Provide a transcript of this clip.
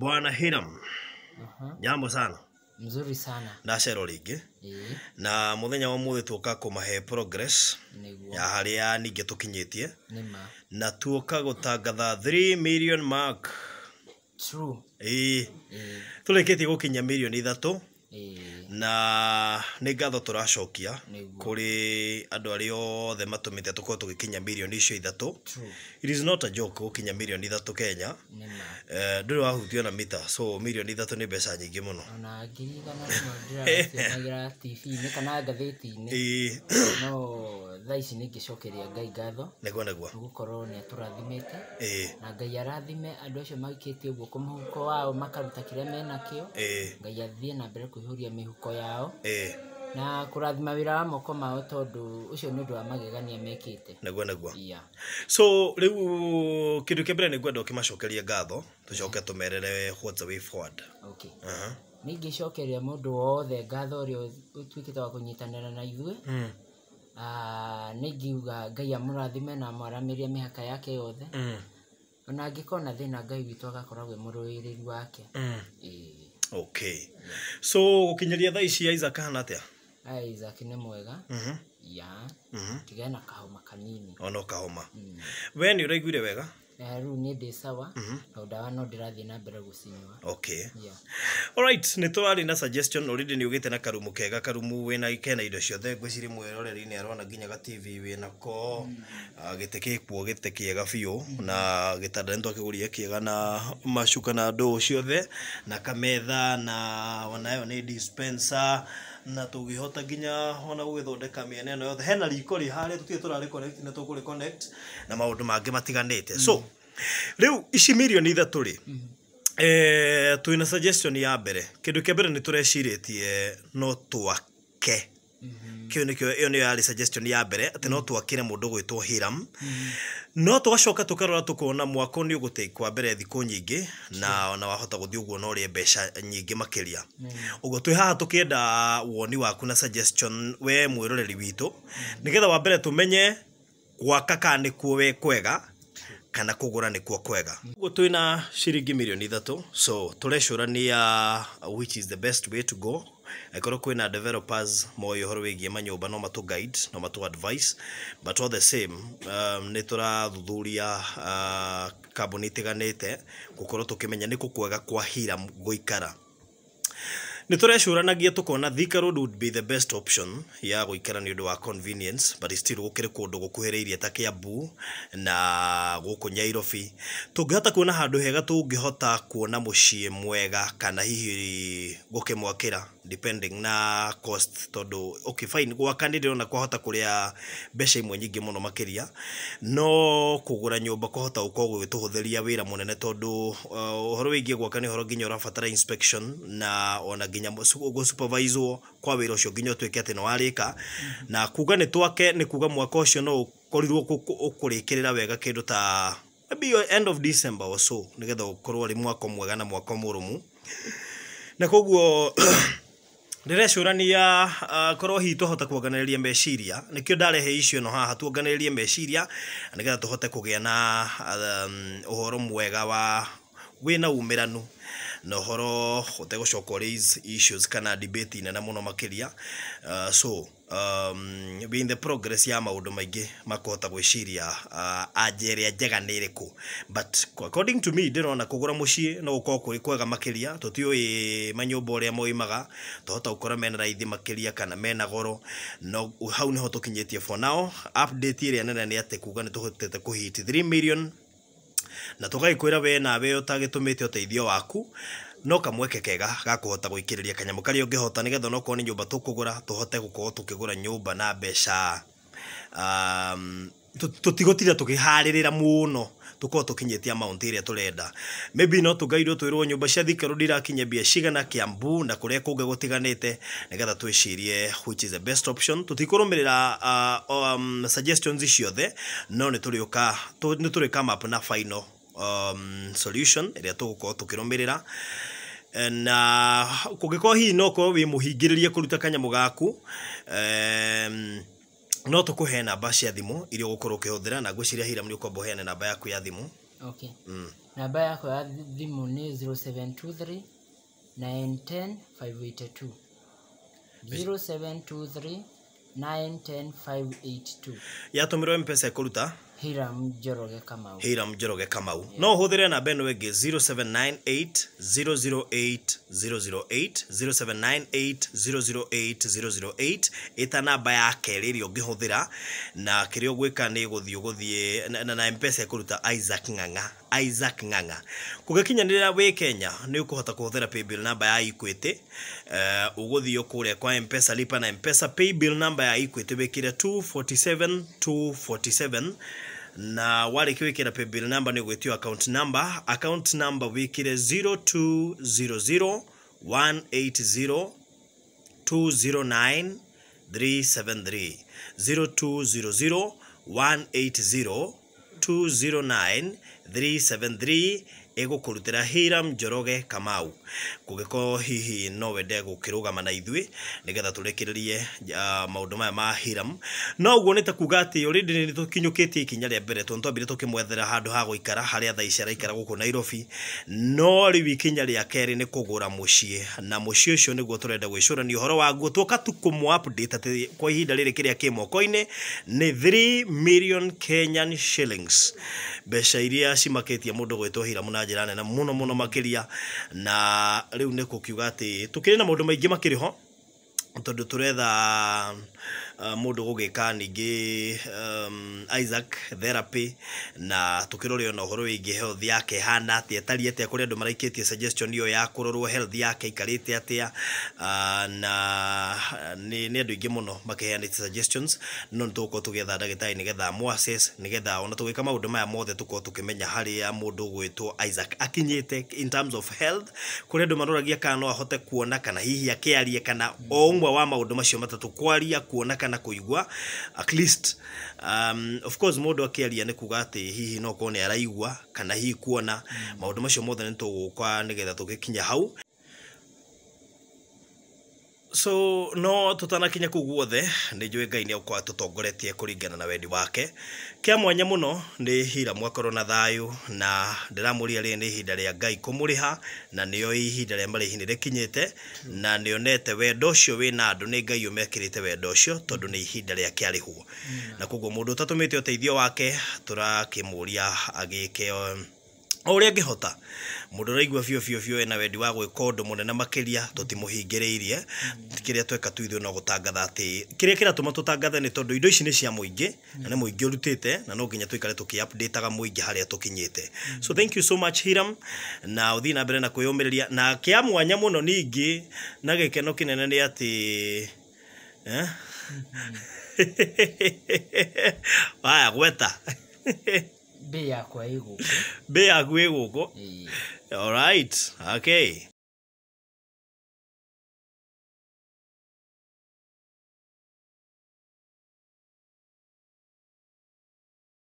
Bwana Hiram nyambo sana mzuri sana ndacero ringi ee. na muthenya wa muthi tuoka kumahe progress ya hali haria ningi tukinyitie na tuoka gutangatha 3 million mark true ii turikitie gukinya million ithatu na nä ngatho tå racokia kå rä andå arä othe matå mä te tå korwo tå gä kinya mirioni icio ithatå gå kinya mirioni ithatå kenya eh, ndå rä wahutio na mita so mirioni ithatå nä mbeca nyingä må no kana thaa ici nä ngä cokeria ah. ngai ngatho näguo näguo nä gåkorwo nä atårathimä te na ngai arathime andå acio makä kä tie huko wao makaruta kä rä a mena kä o ngai athiä na mbere kwä hå ria mä huko yao na kå rathima wä ra wa moko mao tondå å cio nä å ndå wa magegania mekä te näguo näguo yeah. so rä u kä ndå kä mbere nä ngwenda å kä macokerie ngatho tå coke tå merere uh -huh. nä ingä cokeria må ndå wothe ngatho å rä a å tuä kä te wa kå nyitanära na ithuä mm nä ingiuga ngai amurathime na mwaramĩrie mihaka yake yothe mm. ona angĩkorwo na thĩna ngai witũ agakorwo wake mm. wake okay so gũkinyĩria thaa ici isaac hana atĩa isaac nĩ mwega mm-hmm. ya mm-hmm. tigana kahoma kanini ona kahoma mm. we nĩ ũraiguire wega na eh, rä u nä ndä sawa mhm. na ndawa no ndä rathiä na mbere gå cinyua okay yeah. alright nä twarä na suggestion already nä å gä te na karumu kega karumu wä kena indo ciothe ngwä cirä mwäroreri arona nginya ga tv wä nako mm. ah, gä te kä kuo gä te kĩega biå mm-hmm. na gä tanda nä twakä gå ria kĩega na macuka na ndå ciothe na kametha na onayo nä dispenser na tugihota nginya ona gugithondeka miene no yothe hena riko ri tuti tura ri connect na tukuri connect na maundu mangi matiganite so mm-hmm. riu ici mirioni ithatu ri mm-hmm. eh twina suggestion ya mbere kindu kia mbere ni tureciretie no twake ä yo nä yo yarä ya mbere atä no mm-hmm. twakire må ndå gwä two hiram mm-hmm. no twacoka tå karora tå kona mwako nä å gå tä mbere thikå nyingä na ona wahota gå thiä å guo na rä mbeca nyingä makä ria å mm-hmm. guo twä haha tå kä enda woni waku na suggestion we mwä roreri witå nä getha wa mbere tå menye gwaka ka nä kuo we kwega kana kugura nikuo kwega guo na ciringi mirioni ithatu so turecurania uh, which is the best way to go angä kwina developers moä å horo wä giä manyå no matå guide no matå advice but all the same um, nä tå rathuthuria uh, kambuni itiganä te gå korwo tå kä menya nä kå kwega kwa hira gå ikara niturecuranagia kona Thika Road would be the best option ya guikara ni undu wa convenience but still gukiri kundu gukuhiriirie ta Kiambu na guku Nairobi tungihota kuona handu hega tungihota kuona mucii mwega kana hihi gukimwakira depending na cost tondu okay fine gwakanire ona kwahota kuria mbeca imwe nyingi muno makiria no kugura nyumba kwahota gukorwo gwituhutheria wira munene tondu uhoro uh, wigie gwaka ni horo nginya urabatara inspection na ona ginya gå superviswo kwa wä ra å cio ginya å tuä ke atä nä warä na kuga nä twake nä kuga mwaka å cio no å korirwo å kå rä kä rä ra wega kä ndå ta maybe end of december or so nä getha å korwo rä mwako mwega na mwako må rå mu na koguo ndirecurania uh, ah, korwo hihi tuhota kuonganiriria meciria nikio ndarehe icio no haha tuonganiririe meciria nigetha tuhote kugia na ah, um, uhoro mwega wa wina umiranu na horo utegåcoka å issues kana debate ina må no makä uh, so um, be in the progress ya maundu maingi makuhota gwiciria uh, ajere ya jega nä but according to me dino na gå ra no gå korwo kå rä kwega makä ria tå tiå manyå mba å rä a moimaga tåhota gå mena raithi makä kana mena goro no hau ni hoto tå for now update ä rä a nene nä atä kuga nä tå hotete hit 3 million na tå gagä kwä ra wee nawe å tagä tå mä te å teithio waku no kamweke kega ga kuhota guikiriria kanyamu karia ungihota nigetha onokorwo ni nyumba tukugura tuhote gukorwo tukigura nyumba na mbeca um, tutigutira tukiharirira muno tukorwo tukinyitie amount iria turenda maybe no tungairwo twirwo nyumba cia thikaro ndirakinyia mbia cigana kiambu na kuria kunge gutiganite nigetha twicirie which is the best option tutikurumirira uh, um, suggestions ciothe no nituriuka nituri come up na final um, solution iria tugukorwo tukirumirira na kungikorwo hii noko korwo wä må hingä kuruta kanyamå gaku um, no tå kå he namba cia thimå iria gå na gwiciria hira hiram nä hena namba yaku ya thimå okay. mm. namba yako ya thimå ni 0723 910 582 0723 910 582 yatå mä rwo mpesa ä kå Hiram njoroge kamau no ũhũthĩre namba ĩno ĩngĩ 0798008008 0798008008 ĩta namba ya kerĩ ĩrĩa ũngĩhũthĩra na kĩrĩa ũgwĩka nĩ gũthiĩ ũgũthiĩ na mpesa ĩkũruta isaac ng'ang'a isaac ng'ang'a kũgĩkinyanĩrĩra wĩ kenya nĩ ũkũhota kũhũthĩra paybill namba ya equity uh, ũgũthiĩ kũrĩa kwa mpesa lipa na mpesa paybill namba ya equity wĩkĩre 247 na warĩkĩwĩkĩra paybill number ni ũgwĩtio account number account number wĩkĩre 0200 180 209 373 0200 180 209 373 ego kurutira Hiram Joroge Kamau kugikorwo hihi no wende gukirugama na ithwe nigetha turikiririe maundu maya ma Hiram no guo ni ta kuga ati already ni tukinyukitie ikinya ria mbere tonto bire tukimwethera handu ha guikara haria tha icara ikara guku Nairobi no ri ikinya ria keri ni kugura mucie na mucii ucio niguo turenda ni uhoro wa waguo tuoka tukumu update ati kwa ihinda riri kiria ki moko-ini ni 3 million Kenyan shillings besha iria cimakitie mundu gwitwo Hiram na njä nene må no må no makä ria na rä u nä kå kiuga atä tå kä rä na maå ndå maingä makä rä ho tondå tå retha Eh, mundu gugika ningi um, eh, Isaac therapy na tukirore ona uhoro wingi health yake hana atia tari atia kuri andu maraikitie suggestion iyo ya kurorwo health yake ikarite atia uh, eh, na ni ni andu ingi muno makiheanite suggestions no nitugukorwo tugietha ndagitari nigetha muassess nigetha ona tugika maundu maya mothe tukorwo tukimenya hari ya mudu ugwitwo Isaac akinyite in terms of health kuri andu maroragia kana no ahote kuona kana hihi akiaria kana o wa maundu macio matatu kwaria kuona kana kana kuigua at least um, of course mundu akiaria ni kuga ati hihi no korwo ni araigua kana hihi kuona mm. maundu macio mothe ni tuguka nigetha tugikinya hau so no tutanakĩnya kũu guothe nĩ njũĩ ngai nĩ ũkwa tũtongoretie kũringana na wendi wake kĩa mwanya no nä hira mwakorwo na thayå na ria rä nä ihinda a ngai kũmũrĩha na o ihinda rĩa marĩhi nĩ te mm. na wenda å cio wä na andå nä ngai wenda å cio tondå nä ihinda arä huo na koguo te å teithio wake tũrakĩmũria agĩke um, o ũrĩa ngĩhota mũndũ ũraigua biũ biũ biũ ena wendi wa gwĩka ũndũ mũnene makĩria tũtimũhingĩrĩirie kĩrĩa tweka tu ithuĩ no gũtangatha atĩ kĩrĩa kĩratũma tũtangathe nĩ tondũ indo ici nĩ cia mũingĩ na nĩ mũingĩ ũrutĩte na no nginya tũikare tũkĩupdataga mũingĩ harĩa tũkinyĩte so thank you so much hiram na ũthii na mbere na kwĩyũmĩrĩria na kĩa mwanya mũno ningĩ na gĩkeno kĩnene nĩ atĩ eh? waya mm-hmm. gweta mbei yakwa ä gå kå mbei yaku ä gå kå